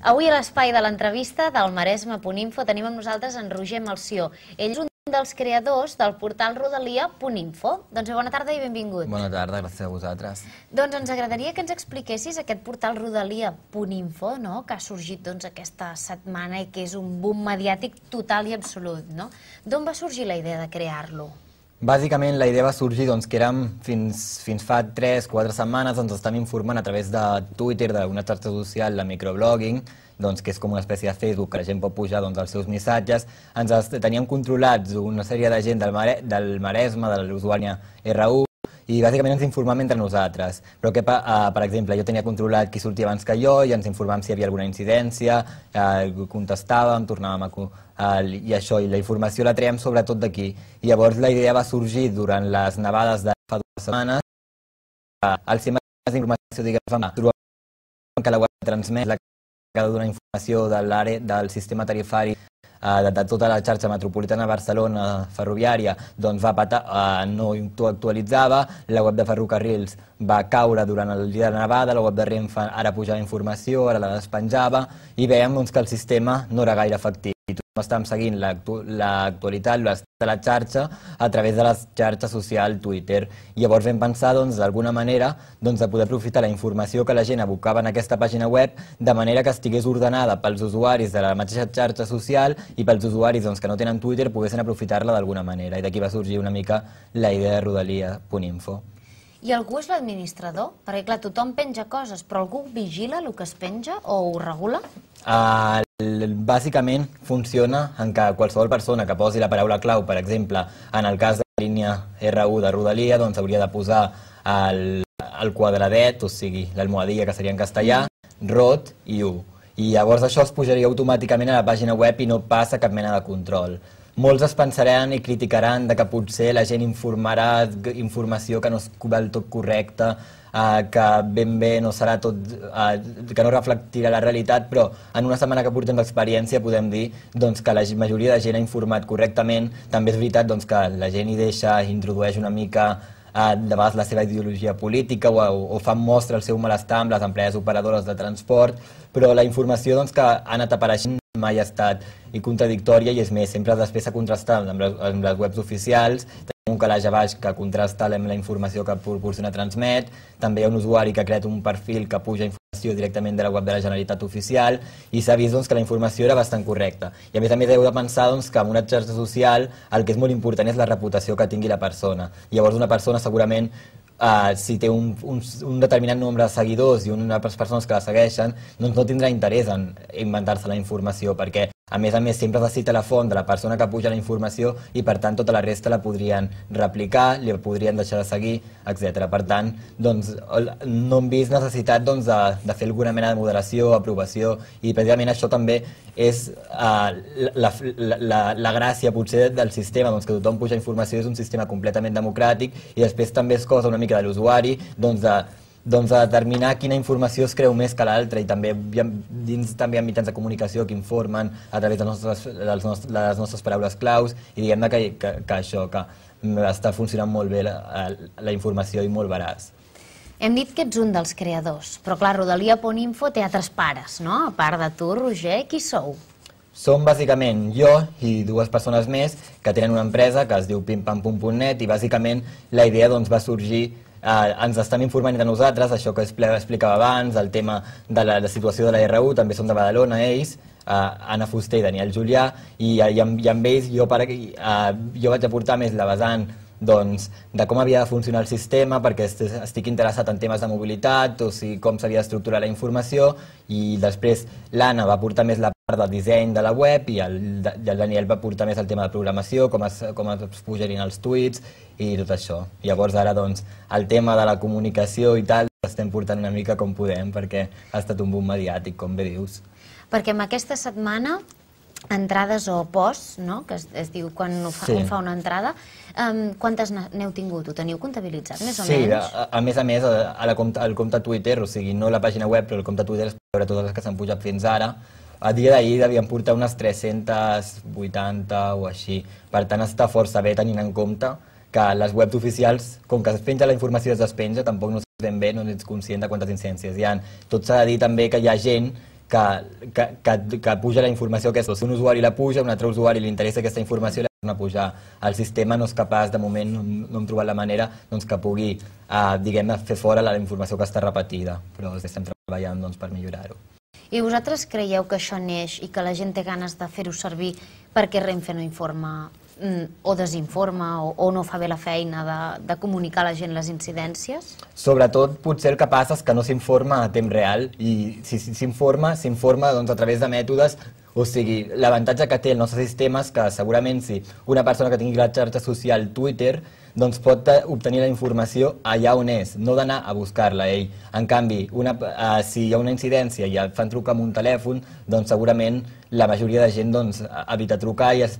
Avui a l'espai de l'entrevista del Puninfo tenim amb nosaltres en Roger Malció. Ell és un dels creadors del portal Puninfo. Doncs bona tarda i benvingut. Bona tarda, gràcies a vosaltres. Doncs ens agradaria que ens expliquessis aquest portal Puninfo, no? que ha sorgit doncs, aquesta setmana i que és un boom mediàtic total i absolut. No? D'on va sorgir la idea de crear-lo? Bàsicament, la idea va sorgir doncs, que érem fins, fins fa 3-4 setmanes ens estan informant a través de Twitter, d'una xarxa social, la microblogging, doncs, que és com una espècie de Facebook, que la gent pot pujar doncs, els seus missatges. Ens teníem controlats una sèrie de gent del, Mare del Maresme, de l'Usuària R1, i bàsicament ens informàvem entre nosaltres. Però que, uh, per exemple, jo tenia controlat qui sortia abans que jo i ens informàvem si hi havia alguna incidència, uh, contestàvem, tornàvem a... Uh, I això, i la informació la traiem sobretot d'aquí. I llavors la idea va sorgir durant les nevades de fa dues setmanes. Uh, el sistema d'informació, diguem-ne, trobem que la web transmet la que dona informació de l'àrea del sistema tarifari Eh, de, de tota la xarxa metropolitana Barcelona ferroviària doncs va patar, eh, no actualitzava, la web de Ferrocarrils va caure durant el dia de Nevada, la web de Renfe ara pujava informació, ara la despenjava, i veiem doncs, que el sistema no era gaire efectiu tu tothom està seguint l'actualitat, l'estat de la xarxa, a través de la xarxa social Twitter. Llavors vam pensar, doncs, d'alguna manera, doncs, de poder aprofitar la informació que la gent abocava en aquesta pàgina web de manera que estigués ordenada pels usuaris de la mateixa xarxa social i pels usuaris doncs, que no tenen Twitter poguessin aprofitar-la d'alguna manera. I d'aquí va sorgir una mica la idea de rodalia.info. I algú és l'administrador? Perquè, clar, tothom penja coses, però algú vigila el que es penja o ho regula? Ah... Bàsicament funciona en que qualsevol persona que posi la paraula clau, per exemple, en el cas de la línia R1 de Rodalia, doncs hauria de posar el, el quadradet, o sigui, l'almohadilla, que seria en castellà, ROT i U. I llavors això es pujaria automàticament a la pàgina web i no passa cap mena de control. Molts es pensaran i criticaran de que potser la gent informarà informació que no és del tot correcta, eh, que ben bé no serà tot, eh, que no reflectirà la realitat, però en una setmana que portem d'experiència podem dir doncs, que la majoria de gent ha informat correctament, també és veritat doncs, que la gent hi deixa, introdueix una mica eh, de vegades la seva ideologia política o, o, o fan mostra el seu malestar amb les empreses operadores de transport, però la informació doncs, que ha anat apareixent mai ha estat i contradictòria i és més, sempre després s'ha contrastat amb, les, amb les webs oficials, un calaix a baix que contrasta amb la informació que proporciona Transmet, també hi ha un usuari que ha creat un perfil que puja informació directament de la web de la Generalitat Oficial i s'ha vist doncs, que la informació era bastant correcta. I a més a més heu de pensar doncs, que en una xarxa social el que és molt important és la reputació que tingui la persona. Llavors una persona segurament Uh, si té un, un, un determinat nombre de seguidors i unes persones que la segueixen, doncs no tindrà interès en inventar-se la informació, perquè a més a més, sempre facilita la font de la persona que puja la informació i, per tant, tota la resta la podrien replicar, li podrien deixar de seguir, etc. Per tant, doncs, no hem vist necessitat doncs, de, de fer alguna mena de moderació, aprovació, i precisament això també és uh, la, la, la, la gràcia potser del sistema, doncs, que tothom puja informació, és un sistema completament democràtic, i després també és cosa una mica de l'usuari, doncs, de doncs, a determinar quina informació es creu més que l'altra i també hi dins també hi mitjans de comunicació que informen a través de, nostres, les, nostres, les nostres paraules claus i diguem-ne que, que, que això, que està funcionant molt bé la, la informació i molt veraç. Hem dit que ets un dels creadors, però clar, Poninfo té altres pares, no? A part de tu, Roger, qui sou? Som bàsicament jo i dues persones més que tenen una empresa que es diu pimpampum.net i bàsicament la idea doncs, va sorgir eh, ens estan informant de nosaltres, això que explicava abans, el tema de la, la situació de la RU, també són de Badalona ells, eh, Anna Fuster i Daniel Julià, i, i, amb, i amb ells jo, per, eh, jo vaig aportar més la vessant doncs, de com havia de funcionar el sistema, perquè estic interessat en temes de mobilitat, o sigui, com s'havia d'estructurar la informació, i després l'Anna va portar més la part del disseny de la web i el, i el Daniel va portar més el tema de programació, com es, com es pujarien els tuits i tot això. Llavors ara doncs el tema de la comunicació i tal estem portant una mica com podem perquè ha estat un boom mediàtic, com bé dius. Perquè en aquesta setmana entrades o posts, no? que es, es diu quan no fa, sí. un fa una entrada, um, quantes n'heu tingut? Ho teniu comptabilitzat, més o sí, menys? Sí, a, a, més a més, a, a la compte, al compte Twitter, o sigui, no la pàgina web, però el compte Twitter es veure totes les que s'han pujat fins ara, a dia d'ahir devien portar unes 380 o així. Per tant, està força bé tenint en compte que les webs oficials, com que es penja la informació i es despenja, tampoc no saps ben bé, no ets conscient de quantes incidències hi ha. Tot s'ha de dir també que hi ha gent que, que, que, que puja la informació aquesta. Si un usuari la puja, un altre usuari li interessa aquesta informació i la torna a pujar. El sistema no és capaç, de moment, no, no hem trobat la manera doncs, que pugui, eh, diguem fer fora la informació que està repetida. Però estem treballant doncs, per millorar-ho. I vosaltres creieu que això neix i que la gent té ganes de fer-ho servir perquè Renfe no informa mm, o desinforma o, o no fa bé la feina de, de comunicar a la gent les incidències? Sobretot, potser el que passa és que no s'informa a temps real i si s'informa, s'informa doncs, a través de mètodes o sigui, l'avantatge que té el nostre sistema és que segurament si una persona que tingui la xarxa social Twitter doncs pot obtenir la informació allà on és, no d'anar a buscar-la ell. En canvi, una, eh, si hi ha una incidència i et fan trucar amb un telèfon, doncs segurament la majoria de gent doncs, evita trucar i es,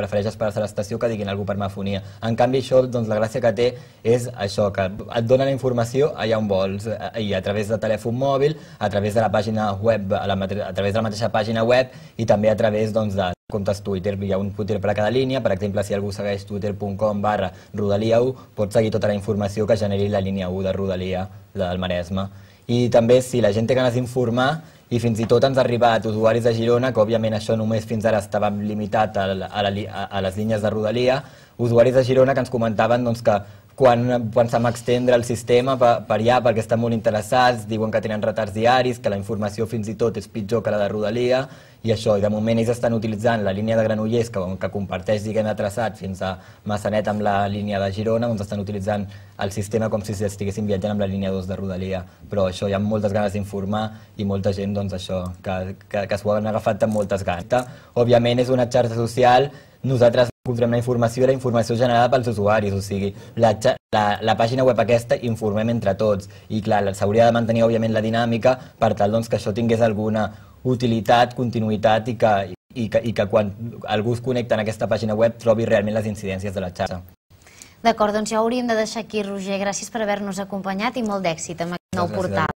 prefereix esperar-se a l'estació que diguin algú per mafonia. En canvi, això, doncs, la gràcia que té és això, que et dona la informació allà on vols, eh, i a través de telèfon mòbil, a través de la pàgina web, a, la, a través de la mateixa pàgina web i també a través doncs, de comptes Twitter. Hi ha un Twitter per a cada línia. Per exemple, si algú segueix twitter.com barra rodalia1, pot seguir tota la informació que generi la línia 1 de Rodalia, la del Maresme. I també, si la gent té ganes d'informar, i fins i tot ens ha arribat usuaris de Girona, que òbviament això només fins ara estava limitat a, la, a, la, a les línies de Rodalia, usuaris de Girona que ens comentaven doncs, que quan pensem extendre el sistema per, per allà, perquè estan molt interessats, diuen que tenen retards diaris, que la informació fins i tot és pitjor que la de Rodalia, i això, i de moment ells estan utilitzant la línia de Granollers, que, que comparteix, diguem, de traçat fins a Massanet amb la línia de Girona, doncs estan utilitzant el sistema com si estiguessin viatjant amb la línia 2 de Rodalia. Però això, hi ha moltes ganes d'informar i molta gent, doncs això, que, que, que s'ho han agafat amb moltes ganes. Òbviament és una xarxa social nosaltres confirmem la informació i la informació generada pels usuaris, o sigui, la, la, la pàgina web aquesta informem entre tots i clar, s'hauria de mantenir òbviament la dinàmica per tal doncs, que això tingués alguna utilitat, continuïtat i que, i que, i que quan algú es connecta en aquesta pàgina web trobi realment les incidències de la xarxa. D'acord, doncs ja hauríem de deixar aquí, Roger. Gràcies per haver-nos acompanyat i molt d'èxit amb aquest nou portal.